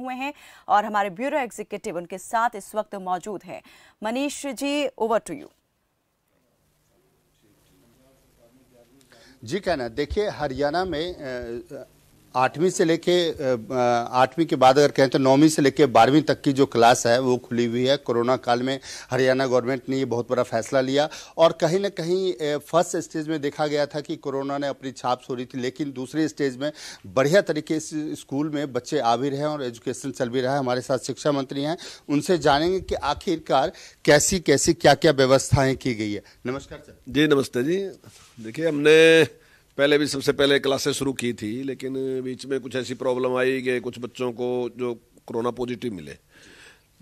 हुए हैं और हमारे ब्यूरो एग्जीक्यूटिव उनके साथ इस वक्त मौजूद हैं Manish ji over to you ji कहना देखिए हरियाणा में आठवीं से लेके आठवीं के बाद अगर कहें तो नौवीं से लेके बारहवीं तक की जो क्लास है वो खुली हुई है कोरोना काल में हरियाणा गवर्नमेंट ने ये बहुत बड़ा फैसला लिया और कहीं ना कहीं फर्स्ट स्टेज में देखा गया था कि कोरोना ने अपनी छाप छोड़ी थी लेकिन दूसरे स्टेज में बढ़िया तरीके से स्कूल में बच्चे आ भी रहे हैं और एजुकेशन चल भी रहा है हमारे साथ शिक्षा मंत्री हैं उनसे जानेंगे कि आखिरकार कैसी कैसी क्या क्या व्यवस्थाएँ की गई है नमस्कार सर जी नमस्ते जी देखिए हमने पहले भी सबसे पहले क्लासेस शुरू की थी लेकिन बीच में कुछ ऐसी प्रॉब्लम आई कि कुछ बच्चों को जो कोरोना पॉजिटिव मिले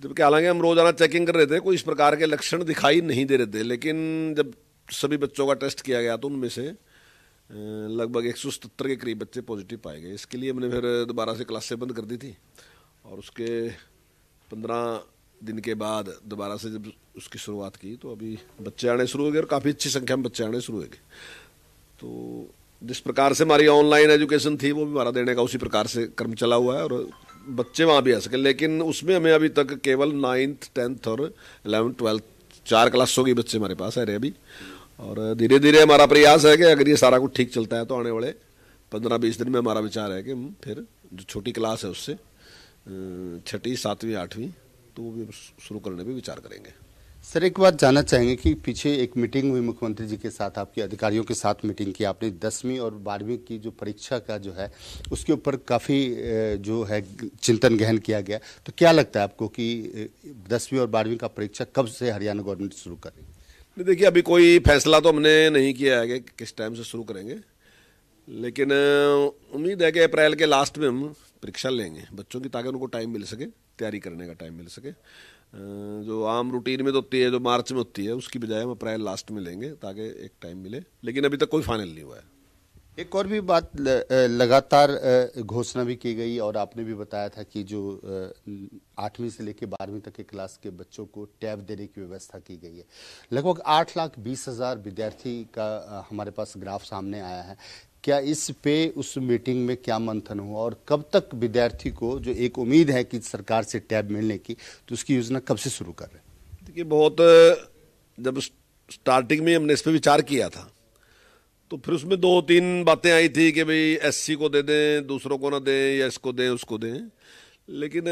जबकि हालांकि हम रोज़ाना चेकिंग कर रहे थे कोई इस प्रकार के लक्षण दिखाई नहीं दे रहे थे लेकिन जब सभी बच्चों का टेस्ट किया गया तो उनमें से लगभग एक सौ सतर के करीब बच्चे पॉजिटिव पाए गए इसके लिए हमने फिर दोबारा से क्लासें बंद कर दी थी और उसके पंद्रह दिन के बाद दोबारा से जब उसकी शुरुआत की तो अभी बच्चे आने शुरू हो गए और काफ़ी अच्छी संख्या में बच्चे आने शुरू हो गए तो जिस प्रकार से हमारी ऑनलाइन एजुकेशन थी वो भी हमारा देने का उसी प्रकार से क्रम चला हुआ है और बच्चे वहाँ भी आ सके लेकिन उसमें हमें अभी तक केवल नाइन्थ टेंथ और इलेवेंथ ट्वेल्थ चार क्लासों के बच्चे हमारे पास आ रहे अभी और धीरे धीरे हमारा प्रयास है कि अगर ये सारा कुछ ठीक चलता है तो आने वाले पंद्रह बीस दिन में हमारा विचार है कि हम फिर जो छोटी क्लास है उससे छठी सातवीं आठवीं तो वो भी शुरू करने पर विचार करेंगे सर एक बात जानना चाहेंगे कि पीछे एक मीटिंग हुई मुख्यमंत्री जी के साथ आपके अधिकारियों के साथ मीटिंग की आपने दसवीं और बारहवीं की जो परीक्षा का जो है उसके ऊपर काफ़ी जो है चिंतन गहन किया गया तो क्या लगता है आपको कि दसवीं और बारहवीं का परीक्षा कब से हरियाणा गवर्नमेंट शुरू करेगी देखिए अभी कोई फैसला तो हमने नहीं किया है कि किस टाइम से शुरू करेंगे लेकिन उम्मीद है कि अप्रैल के लास्ट में हम परीक्षा लेंगे बच्चों की ताकि उनको टाइम मिल सके तैयारी करने का टाइम मिल सके जो आम रूटीन में तो होती है जो मार्च में होती है उसकी बजाय हम अप्रैल लास्ट में लेंगे ताकि एक टाइम मिले लेकिन अभी तक कोई फाइनल नहीं हुआ है एक और भी बात लगातार घोषणा भी की गई और आपने भी बताया था कि जो आठवीं से लेकर बारहवीं तक के क्लास के बच्चों को टैब देने की व्यवस्था की गई है लगभग आठ लाख बीस हज़ार विद्यार्थी का हमारे पास ग्राफ सामने आया है क्या इस पे उस मीटिंग में क्या मंथन हुआ और कब तक विद्यार्थी को जो एक उम्मीद है कि सरकार से टैब मिलने की तो उसकी योजना कब से शुरू कर रहे हैं देखिए बहुत जब स्टार्टिंग में हमने इस पर विचार किया था तो फिर उसमें दो तीन बातें आई थी कि भाई एससी को दे दें दूसरों को ना दें या इसको दें उसको दें लेकिन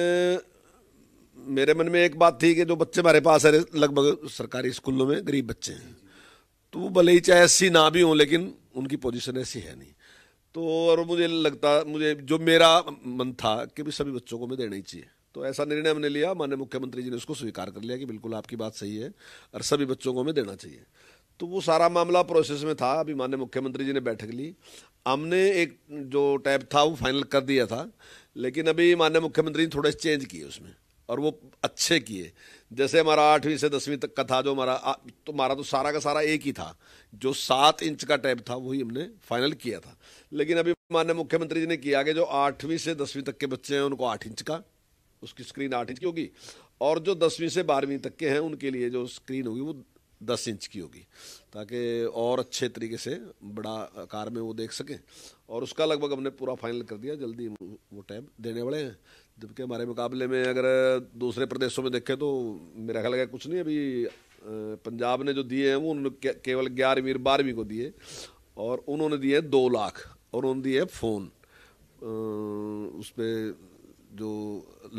मेरे मन में एक बात थी कि जो बच्चे हमारे पास है लगभग सरकारी स्कूलों में गरीब बच्चे हैं तो वो भले ही चाहे एस ना भी हों लेकिन उनकी पोजीशन ऐसी है नहीं तो और मुझे लगता मुझे जो मेरा मन था कि भी सभी बच्चों को मैं देना ही चाहिए तो ऐसा निर्णय हमने लिया माननीय मुख्यमंत्री जी ने उसको स्वीकार कर लिया कि बिल्कुल आपकी बात सही है और सभी बच्चों को हमें देना चाहिए तो वो सारा मामला प्रोसेस में था अभी माननीय मुख्यमंत्री जी ने बैठक ली हमने एक जो टैब था वो फाइनल कर दिया था लेकिन अभी माननीय मुख्यमंत्री ने थोड़े चेंज किए उसमें और वो अच्छे किए जैसे हमारा आठवीं से दसवीं तक का था जो हमारा तो हमारा तो सारा का सारा एक ही था जो सात इंच का टैब था वही हमने फाइनल किया था लेकिन अभी माननीय मुख्यमंत्री जी ने किया कि जो आठवीं से दसवीं तक के बच्चे हैं उनको आठ इंच का उसकी स्क्रीन आठ इंच की होगी और जो दसवीं से बारहवीं तक के हैं उनके लिए जो स्क्रीन होगी वो दस इंच की होगी ताकि और अच्छे तरीके से बड़ा आकार में वो देख सकें और उसका लगभग हमने पूरा फाइनल कर दिया जल्दी वो टैब देने वाले हैं जबकि हमारे मुकाबले में अगर दूसरे प्रदेशों में देखें तो मेरा ख्याल है कुछ नहीं अभी पंजाब ने जो दिए हैं वो उन्होंने केवल ग्यारहवीं बारहवीं को दिए और उन्होंने दिए दो लाख और उन्होंने दिए फ़ोन उस पर जो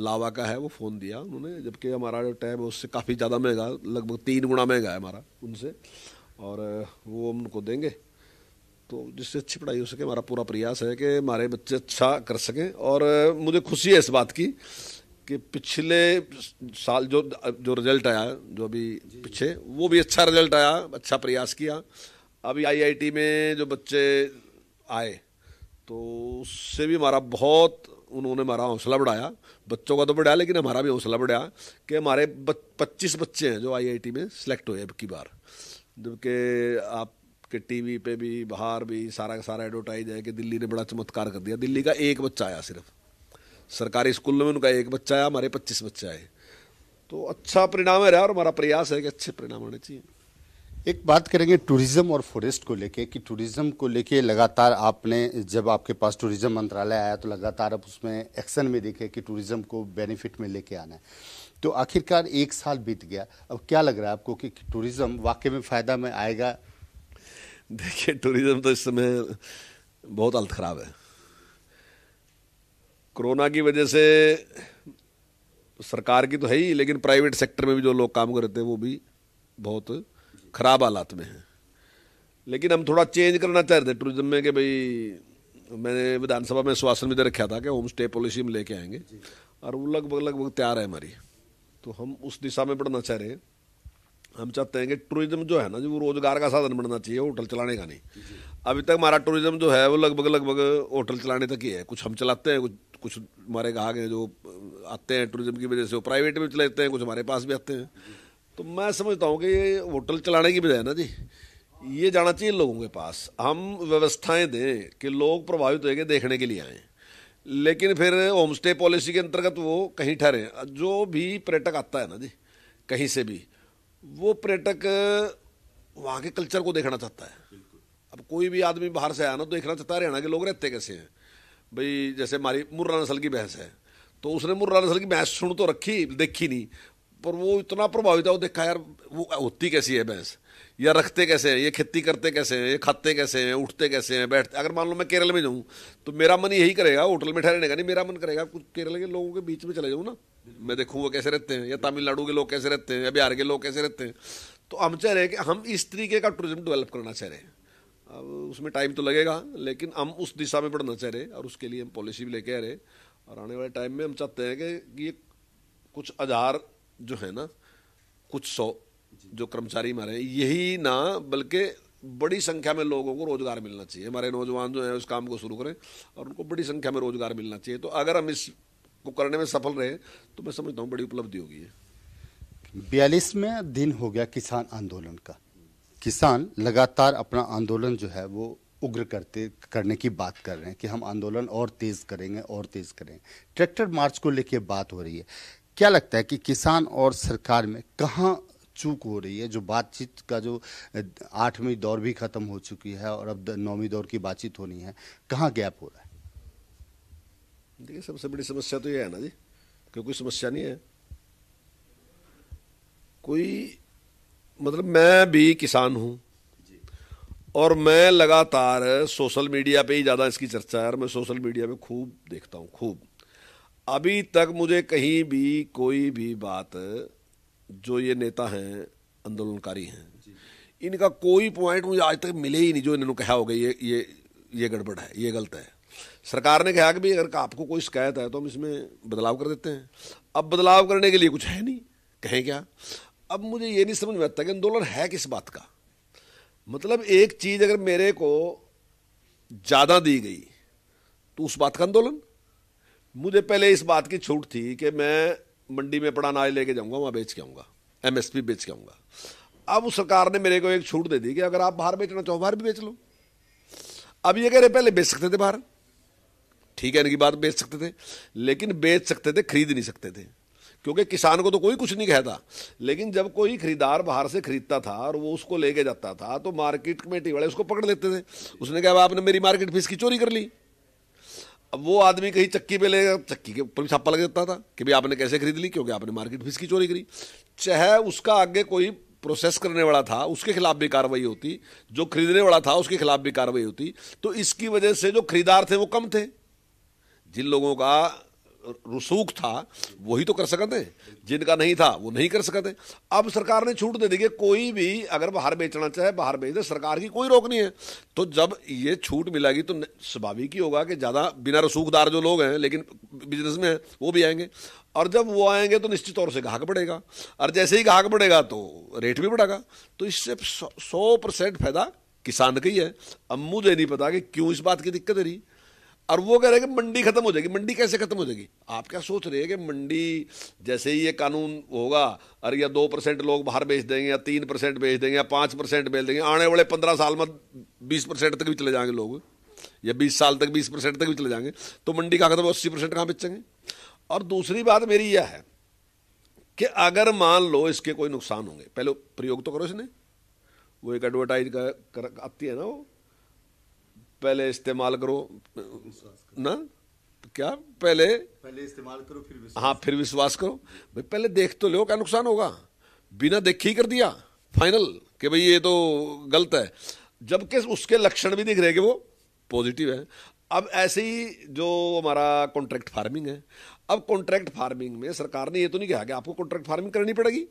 लावा का है वो फ़ोन दिया उन्होंने जबकि हमारा जो टैब है उससे काफ़ी ज़्यादा महंगा लगभग तीन गुना महंगा है हमारा उनसे और वो हम उनको देंगे तो जिससे अच्छी पढ़ाई हो सके हमारा पूरा प्रयास है कि हमारे बच्चे अच्छा कर सकें और मुझे खुशी है इस बात की कि पिछले साल जो जो रिजल्ट आया जो अभी पीछे वो भी अच्छा रिजल्ट आया अच्छा प्रयास किया अभी आईआईटी में जो बच्चे आए तो उससे भी हमारा बहुत उन्होंने हमारा हौसला बढ़ाया बच्चों का तो बढ़ाया लेकिन हमारा भी हौसला बढ़ाया कि हमारे पच्चीस बच्चे हैं जो आईआईटी में सेलेक्ट हुए अब की बार जबकि आप कि टीवी पे भी बाहर भी सारा का सारा एडवर्टाइज है कि दिल्ली ने बड़ा चमत्कार कर दिया दिल्ली का एक बच्चा आया सिर्फ सरकारी स्कूल में उनका एक बच्चा आया हमारे पच्चीस बच्चे आए तो अच्छा परिणाम है रहा और हमारा प्रयास है कि अच्छे परिणाम होने चाहिए एक बात करेंगे टूरिज्म और फॉरेस्ट को लेके कि टूरिज्म को लेके लगातार आपने जब आपके पास टूरिज्म मंत्रालय आया तो लगातार आप उसमें एक्शन में देखे कि टूरिज्म को बेनिफिट में लेके आना है तो आखिरकार एक साल बीत गया अब क्या लग रहा है आपको कि टूरिज्म वाकई में फ़ायदा में आएगा देखिए टूरिज्म तो इस समय बहुत हालत ख़राब है कोरोना की वजह से सरकार की तो है ही लेकिन प्राइवेट सेक्टर में भी जो लोग काम करते हैं वो भी बहुत ख़राब हालात में हैं लेकिन हम थोड़ा चेंज करना चाह रहे थे टूरिज्म में कि भाई मैंने विधानसभा में स्वासन भी दे रखा था कि होम स्टे पॉलिसी हम लेके आएंगे और वो लगभग लगभग तैयार है हमारी तो हम उस दिशा में बढ़ना चाह रहे हैं हम चाहते हैं कि टूरिज्म जो है ना जो वो रोज़गार का साधन बनना चाहिए होटल चलाने का नहीं अभी तक हमारा टूरिज्म जो है वो लगभग लगभग होटल चलाने तक ही है कुछ हम चलाते हैं कुछ कुछ हमारे ग्राहक हैं जो आते हैं टूरिज्म की वजह से वो प्राइवेट में चलाते हैं कुछ हमारे पास भी आते हैं तो मैं समझता हूँ कि होटल चलाने की बजाय ना जी ये जाना चाहिए लोगों के पास हम व्यवस्थाएं दें कि लोग प्रभावित होकर देखने के लिए आएँ लेकिन फिर होम स्टे पॉलिसी के अंतर्गत वो कहीं ठहरे जो भी पर्यटक आता है ना जी कहीं से भी वो पर्यटक वहाँ के कल्चर को देखना चाहता है अब कोई भी आदमी बाहर से आया ना तो देखना चाहता है हरियाणा के लोग रहते कैसे हैं भाई जैसे हमारी मुर्रा नस्ल की भैंस है तो उसने मुर्रा नस्ल की भैंस सुन तो रखी देखी नहीं पर वो इतना प्रभावित है वो देखा यार वो होती कैसी है भैंस या रखते कैसे हैं ये खेती करते कैसे हैं ये खाते कैसे हैं उठते कैसे हैं बैठते अगर मान लो मैं केरल में जाऊँ तो मेरा मन यही करेगा होटल में ठहरने का नहीं मेरा मन करेगा कुछ केरल के लोगों के बीच में चले जाऊँ ना मैं देखूँ वो कैसे रहते हैं या तमिलनाडु के लोग कैसे रहते हैं या बिहार के लोग कैसे रहते हैं तो हम चाह रहे हैं कि हम इस तरीके का टूरिज्म डेवलप करना चाह रहे हैं अब उसमें टाइम तो लगेगा लेकिन हम उस दिशा में बढ़ना चाह रहे हैं और उसके लिए हम पॉलिसी भी लेके आ रहे हैं और आने वाले टाइम में हम चाहते हैं कि ये कुछ हजार जो है ना कुछ सौ जो कर्मचारी हमारे हैं यही ना बल्कि बड़ी संख्या में लोगों को रोजगार मिलना चाहिए हमारे नौजवान जो हैं उस काम को शुरू करें और उनको बड़ी संख्या में रोजगार मिलना चाहिए तो अगर हम इस को करने में सफल रहे तो मैं समझता हूँ बड़ी उपलब्धि होगी बयालीसवें दिन हो गया किसान आंदोलन का किसान लगातार अपना आंदोलन जो है वो उग्र करते करने की बात कर रहे हैं कि हम आंदोलन और तेज़ करेंगे और तेज़ करेंगे ट्रैक्टर मार्च को लेकर बात हो रही है क्या लगता है कि किसान और सरकार में कहाँ चूक हो रही है जो बातचीत का जो आठवीं दौर भी खत्म हो चुकी है और अब नौवीं दौर की बातचीत होनी है कहाँ गैप हो रहा है देखिए सबसे बड़ी समस्या तो ये है ना जी क्यों कोई समस्या नहीं है कोई मतलब मैं भी किसान हूँ और मैं लगातार सोशल मीडिया पे ही ज़्यादा इसकी चर्चा है और मैं सोशल मीडिया पे खूब देखता हूँ खूब अभी तक मुझे कहीं भी कोई भी बात जो ये नेता हैं आंदोलनकारी हैं इनका कोई पॉइंट मुझे आज तक मिले ही नहीं जो इन्होंने कहा होगा ये ये ये गड़बड़ है ये गलत है सरकार ने कहा कि भाई अगर आपको कोई शिकायत है तो हम इसमें बदलाव कर देते हैं अब बदलाव करने के लिए कुछ है नहीं कहें क्या अब मुझे ये नहीं समझ में आता कि आंदोलन है किस बात का मतलब एक चीज़ अगर मेरे को ज़्यादा दी गई तो उस बात का आंदोलन मुझे पहले इस बात की छूट थी कि मैं मंडी में पड़ा अनाज लेके जाऊंगा वहाँ बेच के आऊँगा एमएसपी बेच के आऊँगा अब उस सरकार ने मेरे को एक छूट दे दी कि अगर आप बाहर बेचना चाहो बाहर भी बेच लो अब ये कह रहे पहले बेच सकते थे बाहर ठीक है इनकी बात बेच सकते थे लेकिन बेच सकते थे खरीद नहीं सकते थे क्योंकि किसान को तो कोई कुछ नहीं कहता लेकिन जब कोई खरीदार बाहर से खरीदता था और वो उसको लेके जाता था तो मार्केट कमेटी वाले उसको पकड़ लेते थे उसने कहा आपने मेरी मार्केट फीस की चोरी कर ली अब वो आदमी कहीं चक्की पे ले चक्की के ऊपर भी छापा लग जाता था कि भाई आपने कैसे खरीद ली क्योंकि आपने मार्केट फीस की चोरी करी चाहे उसका आगे कोई प्रोसेस करने वाला था उसके खिलाफ भी कार्रवाई होती जो खरीदने वाला था उसके खिलाफ भी कार्रवाई होती तो इसकी वजह से जो खरीदार थे वो कम थे जिन लोगों का रसूख था वही तो कर सकते हैं जिनका नहीं था वो नहीं कर सकते अब सरकार ने छूट दे दी कि कोई भी अगर बाहर बेचना चाहे बाहर बेच दे सरकार की कोई रोक नहीं है तो जब ये छूट मिलेगी तो स्वाभाविक ही होगा कि ज़्यादा बिना रसूखदार जो लोग हैं लेकिन बिजनेस में हैं वो भी आएंगे और जब वो आएंगे तो निश्चित तौर से ग्राहक बढ़ेगा और जैसे ही ग्राहक बढ़ेगा तो रेट भी बढ़ेगा तो इससे सौ परसेंट फायदा किसान का ही है अब मुझे नहीं पता कि क्यों इस बात की दिक्कत है रही और वो कह रहे हैं कि मंडी खत्म हो जाएगी मंडी कैसे खत्म हो जाएगी आप क्या सोच रहे हैं कि मंडी जैसे ही ये कानून होगा अरे या दो परसेंट लोग बाहर बेच देंगे या तीन परसेंट बेच देंगे या पाँच परसेंट बेच देंगे आने वाले पंद्रह साल में बीस परसेंट तक भी चले जाएंगे लोग या बीस साल तक बीस परसेंट तक भी चले जाएंगे तो मंडी का खत्म अस्सी परसेंट कहाँ बेचेंगे और दूसरी बात मेरी यह है कि अगर मान लो इसके कोई नुकसान होंगे पहले प्रयोग तो करो इसने वो एक एडवर्टाइज कर, कर आती है ना वो पहले इस्तेमाल करो ना क्या पहले पहले इस्तेमाल करो फिर विश्वास हाँ फिर विश्वास करो भाई पहले देख तो लो क्या नुकसान होगा बिना देखे ही कर दिया फाइनल कि भाई ये तो गलत है जबकि उसके लक्षण भी दिख रहे कि वो पॉजिटिव है अब ऐसे ही जो हमारा कॉन्ट्रैक्ट फार्मिंग है अब कॉन्ट्रैक्ट फार्मिंग में सरकार ने ये तो नहीं कहा कि आपको कॉन्ट्रैक्ट फार्मिंग करनी पड़ेगी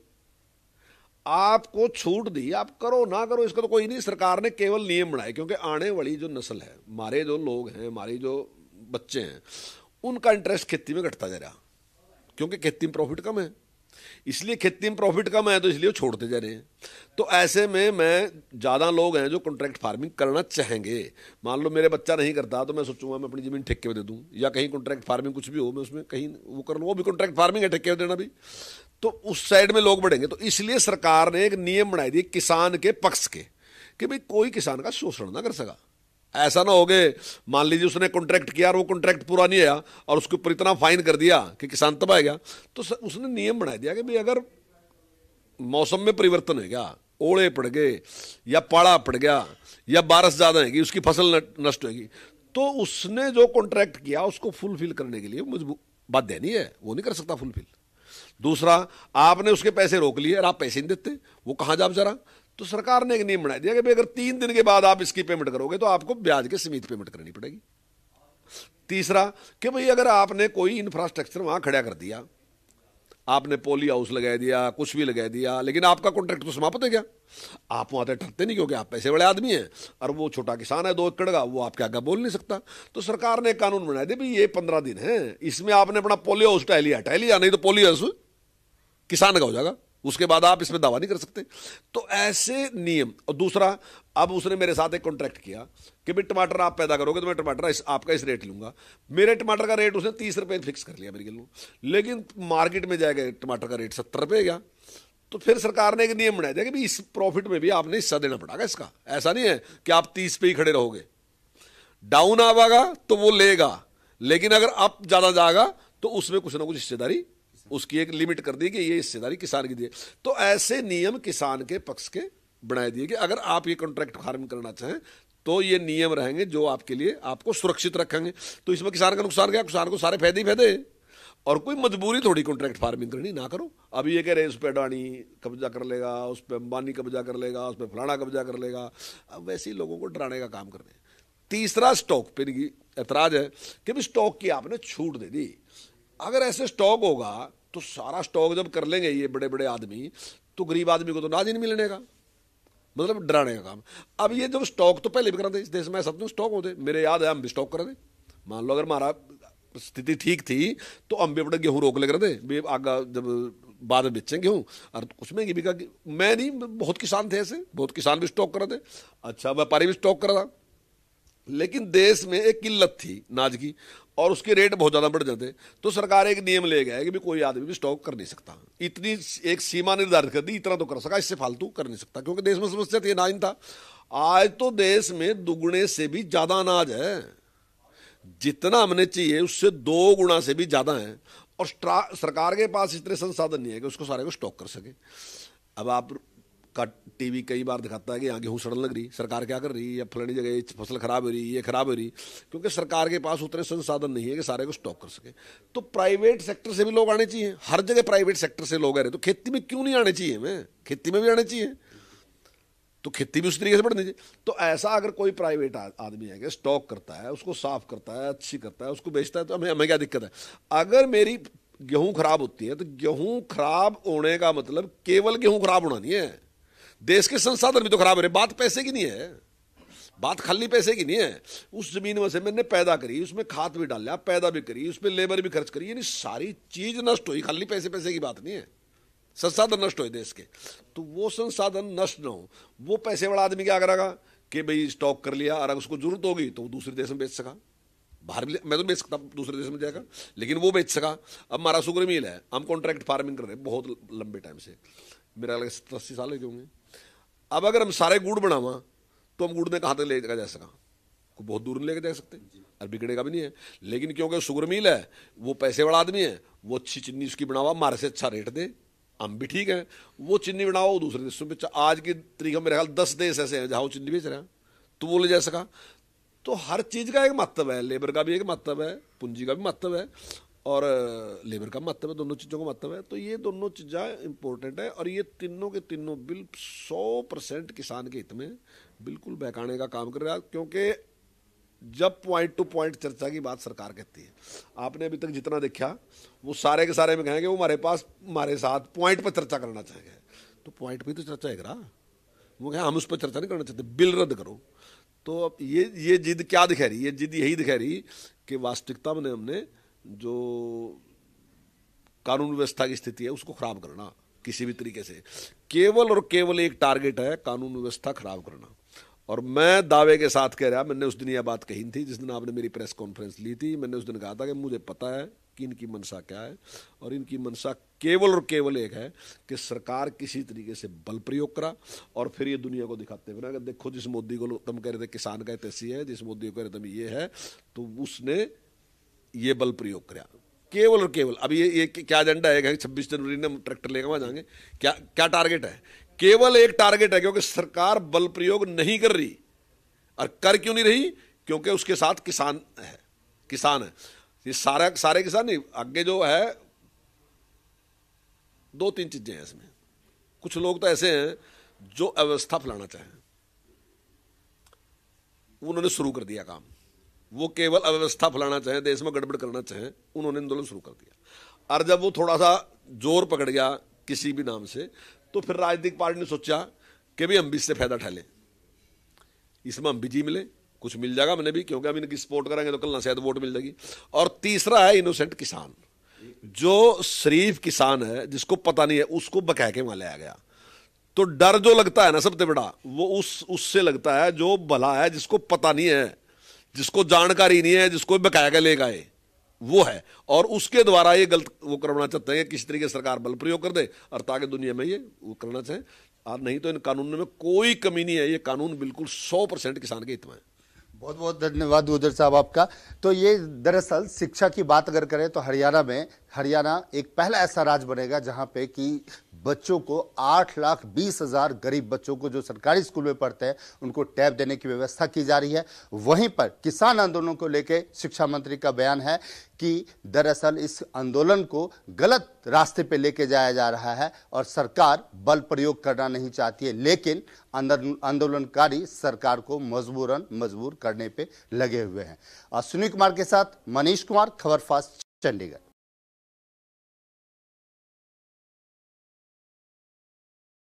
आपको छूट दी आप करो ना करो इसका तो कोई नहीं सरकार ने केवल नियम बनाए क्योंकि आने वाली जो नस्ल है हमारे जो लोग हैं हमारे जो बच्चे हैं उनका इंटरेस्ट खेती में घटता जा रहा क्योंकि खेती में प्रॉफिट कम है इसलिए खेती में प्रॉफिट कम है तो इसलिए छोड़ते जा रहे हैं तो ऐसे में मैं ज़्यादा लोग हैं जो कॉन्ट्रैक्ट फार्मिंग करना चाहेंगे मान लो मेरे बच्चा नहीं करता तो मैं सोचूंगा मैं अपनी ज़मीन ठेके में दे दूँ या कहीं कॉन्ट्रैक्ट फार्मिंग कुछ भी हो मैं उसमें कहीं वो कर लूँ वो भी कॉन्ट्रैक्ट फार्मिंग है ठेके में देना भी तो उस साइड में लोग बढ़ेंगे तो इसलिए सरकार ने एक नियम बनाई दिए किसान के पक्ष के कि भाई कोई किसान का शोषण ना कर सका ऐसा ना हो गए मान लीजिए उसने कॉन्ट्रैक्ट किया और वो कॉन्ट्रैक्ट पूरा नहीं आया और उसके ऊपर इतना फाइन कर दिया कि किसान तब आ गया तो उसने नियम बनाया दिया कि भाई अगर मौसम में परिवर्तन है क्या ओले पड़ गए या पाड़ा पड़ गया या बारिश ज़्यादा आएगी उसकी फसल नष्ट होगी तो उसने जो कॉन्ट्रैक्ट किया उसको फुलफिल करने के लिए मुझे बाध्य नहीं है वो नहीं कर सकता फुलफिल दूसरा आपने उसके पैसे रोक लिए और आप पैसे नहीं देते वो कहाँ जाब जरा तो सरकार ने एक नियम बना दिया कि भाई अगर तीन दिन के बाद आप इसकी पेमेंट करोगे तो आपको ब्याज के सीमित पेमेंट करनी पड़ेगी तीसरा कि भाई अगर आपने कोई इंफ्रास्ट्रक्चर वहाँ खड़ा कर दिया आपने पोली हाउस लगा दिया कुछ भी लगा दिया लेकिन आपका कॉन्ट्रैक्ट तो समाप्त हो गया आप वहाँ ठरते नहीं क्योंकि आप पैसे बड़े आदमी हैं और वो छोटा किसान है दो एकड़ का वो आपके आगे बोल नहीं सकता तो सरकार ने कानून बनाया दिया भाई ये पंद्रह दिन है इसमें आपने अपना पोलियो हाउस टह लिया टह लिया नहीं तो पोली हाउस किसान का हो जाएगा उसके बाद आप इसमें दावा नहीं कर सकते तो ऐसे नियम और दूसरा अब उसने मेरे साथ एक कॉन्ट्रैक्ट किया कि भाई टमाटर आप पैदा करोगे तो मैं टमाटर इस, आपका इस रेट लूंगा मेरे टमाटर का रेट उसने तीस रुपये फिक्स कर लिया मेरे किलो लेकिन मार्केट में जाएगा टमाटर का रेट सत्तर रुपये गया तो फिर सरकार ने एक नियम बनाया दिया कि भाई इस प्रॉफिट में भी आपने हिस्सा देना पड़ेगा इसका ऐसा नहीं है कि आप तीस पे ही खड़े रहोगे डाउन आवागा तो वो लेगा लेकिन अगर आप ज़्यादा जाएगा तो उसमें कुछ ना कुछ हिस्सेदारी उसकी एक लिमिट कर दी कि ये हिस्सेदारी किसान की दी तो ऐसे नियम किसान के पक्ष के बनाए दिए कि अगर आप ये कॉन्ट्रैक्ट फार्म करना चाहें तो ये नियम रहेंगे जो आपके लिए आपको सुरक्षित रखेंगे तो इसमें किसान का नुकसान क्या किसान को सारे फायदे ही फायदे और कोई मजबूरी थोड़ी कॉन्ट्रैक्ट फार्मिंग करनी ना करो अब ये कह रहे हैं उस पर अडानी कब्जा कर लेगा उस पर अंबानी कब्जा कर लेगा उस पर फलाना कब्जा कर लेगा अब वैसे ही लोगों को डराने का काम कर रहे हैं तीसरा स्टॉक पर एतराज है कि भाई स्टॉक की आपने छूट दे दी अगर ऐसे स्टॉक होगा तो सारा स्टॉक जब कर लेंगे ये बड़े बड़े आदमी तो गरीब आदमी को तो ना दिन मिलने का मतलब डराने का काम अब ये जब स्टॉक तो पहले भी कराते इस देश में सब स्टॉक होते मेरे याद है हम भी स्टॉक दे मान लो अगर हमारा स्थिति ठीक थी तो हम भी अपने गेहूँ रोक ले करते भी आगा जब बाद में बेचें गेहूँ और उसमें ये भी कहा मैं नहीं बहुत किसान थे ऐसे बहुत किसान भी स्टॉक कर थे अच्छा व्यापारी भी स्टॉक करा था लेकिन देश में एक किल्लत थी नाज की और उसके रेट बहुत ज़्यादा बढ़ जाते तो सरकार एक नियम ले गया है कि भी कोई आदमी भी स्टॉक कर नहीं सकता इतनी एक सीमा निर्धारित कर दी इतना तो कर सका इससे फालतू कर नहीं सकता क्योंकि देश में समस्या थी तो अनाज था आज तो देश में दुगुने से भी ज़्यादा अनाज है जितना हमने चाहिए उससे दो गुणा से भी ज़्यादा है और सरकार के पास इतने संसाधन नहीं है कि उसको सारे को स्टॉक कर सके अब आप का टीवी कई बार दिखाता है कि यहाँ गेहूँ सड़न लग रही सरकार क्या कर रही है फलानी जगह फसल खराब हो रही है ये खराब हो रही क्योंकि सरकार के पास उतने संसाधन नहीं है कि सारे को स्टॉक कर सके तो प्राइवेट सेक्टर से भी लोग आने चाहिए हर जगह प्राइवेट सेक्टर से लोग आ रहे तो खेती में क्यों नहीं आने चाहिए हमें खेती में भी आने चाहिए तो खेती भी उस तरीके से बढ़नी चाहिए तो ऐसा अगर कोई प्राइवेट आदमी है कि स्टॉक करता है उसको साफ करता है अच्छी करता है उसको बेचता है तो हमें हमें क्या दिक्कत है अगर मेरी गेहूं खराब होती है तो गेहूं खराब होने का मतलब केवल गेहूं खराब होना नहीं है देश के संसाधन भी तो खराब हो रहे बात पैसे की नहीं है बात खाली पैसे की नहीं है उस जमीन में से मैंने पैदा करी उसमें खाद भी डाल लिया पैदा भी करी उसमें लेबर भी खर्च करी यानी सारी चीज नष्ट हुई खाली पैसे पैसे की बात नहीं है संसाधन नष्ट हुए देश के तो वो संसाधन नष्ट ना हो वो पैसे वाला आदमी क्या करेगा कि भाई स्टॉक कर लिया और अगर उसको जरूरत होगी तो वो दूसरे देश में बेच सका बाहर भी मैं तो बेच सकता दूसरे देश में जाएगा लेकिन वो बेच सका अब हमारा सुगर मिल है हम कॉन्ट्रैक्ट फार्मिंग कर रहे हैं बहुत लंबे टाइम से मेरा अलग अस्सी साल के होंगे अब अगर हम सारे गुड़ बनावा तो हम गुड़ ने कहाँ तक ले जा सका को बहुत दूर नहीं लेके जा सकते और बिगड़ेगा भी नहीं है लेकिन क्योंकि शुगर मिल है वो पैसे वाला आदमी है वो अच्छी चीनी उसकी बनावा हमारे से अच्छा रेट दे हम भी ठीक हैं वो चीनी बनाओ वो दूसरे देशों में आज की तरीका मेरे ख्याल दस देश ऐसे हैं जहाँ वो चीनी बेच रहे हैं तो वो ले जा सका तो हर चीज़ का एक महत्व है लेबर का भी एक महत्व है पूंजी का भी महत्व है और लेबर का महत्व मतलब है दोनों चीज़ों का महत्व मतलब है तो ये दोनों चीज़ा इम्पोर्टेंट है और ये तीनों के तीनों बिल सौ परसेंट किसान के हित में बिल्कुल बहकाने का काम कर रहा है क्योंकि जब पॉइंट टू पॉइंट चर्चा की बात सरकार कहती है आपने अभी तक जितना देखा वो सारे के सारे में कहेंगे वो हमारे पास हमारे साथ पॉइंट पर चर्चा करना चाहेंगे तो पॉइंट पर तो चर्चा है करा वो कहें हम उस पर चर्चा नहीं करना चाहते बिल रद्द करो तो अब ये ये जिद क्या दिखा रही ये जिद यही दिखा रही कि वास्तविकता में हमने जो कानून व्यवस्था की स्थिति है उसको खराब करना किसी भी तरीके से केवल और केवल एक टारगेट है कानून व्यवस्था खराब करना और मैं दावे के साथ कह रहा मैंने उस दिन यह बात कही थी जिस दिन आपने मेरी प्रेस कॉन्फ्रेंस ली थी मैंने उस दिन कहा था कि मुझे पता है कि इनकी मनसा क्या है और इनकी मनसा केवल और केवल एक है कि सरकार किसी तरीके से बल प्रयोग करा और फिर ये दुनिया को दिखाते हुए ना देखो जिस मोदी को तुम कह रहे थे किसान का हितैषी है जिस मोदी को कह रहे थे ये है तो उसने ये बल प्रयोग कराया केवल और केवल अभी ये, ये क्या एजेंडा है छब्बीस जनवरी ने ट्रैक्टर लेकर वहाँ जाएंगे क्या क्या टारगेट है केवल एक टारगेट है क्योंकि सरकार बल प्रयोग नहीं कर रही और कर क्यों नहीं रही क्योंकि उसके साथ किसान है किसान है ये सारे सारे किसान नहीं आगे जो है दो तीन चीजें हैं इसमें कुछ लोग तो ऐसे हैं जो अव्यवस्था फैलाना चाहें उन्होंने शुरू कर दिया काम वो केवल अव्यवस्था फैलाना चाहें देश में गड़बड़ करना चाहें उन्होंने आंदोलन शुरू कर दिया और जब वो थोड़ा सा जोर पकड़ गया किसी भी नाम से तो फिर राजनीतिक पार्टी ने सोचा कि भाई हम भी इससे फायदा उठा लें इसमें हम भी जी मिले कुछ मिल जाएगा मैंने भी क्योंकि हम इनकी सपोर्ट करेंगे तो कल ना शायद वोट मिल जाएगी और तीसरा है इनोसेंट किसान जो शरीफ किसान है जिसको पता नहीं है उसको बकह के वहाँ लाया गया तो डर जो लगता है ना सबसे बड़ा वो उस उससे लगता है जो भला है जिसको पता नहीं है जिसको जानकारी नहीं है जिसको बकाया का लेगा वो है और उसके द्वारा ये गलत वो करवाना चाहते हैं किसी तरीके सरकार बल प्रयोग कर दे और ताकि दुनिया में ये वो करना चाहें और नहीं तो इन कानून में कोई कमी नहीं है ये कानून बिल्कुल सौ परसेंट किसान के हित में है बहुत बहुत धन्यवाद उदर साहब आपका तो ये दरअसल शिक्षा की बात अगर करें तो हरियाणा में हरियाणा एक पहला ऐसा राज्य बनेगा जहाँ पे कि बच्चों को आठ लाख बीस हजार गरीब बच्चों को जो सरकारी स्कूल में पढ़ते हैं उनको टैब देने की व्यवस्था की जा रही है वहीं पर किसान आंदोलन को लेकर शिक्षा मंत्री का बयान है कि दरअसल इस आंदोलन को गलत रास्ते पे लेके जाया जा रहा है और सरकार बल प्रयोग करना नहीं चाहती है लेकिन आंदोलनकारी सरकार को मजबूरन मजबूर करने पे लगे हुए हैं सुनील कुमार के साथ मनीष कुमार खबर फास्ट चंडीगढ़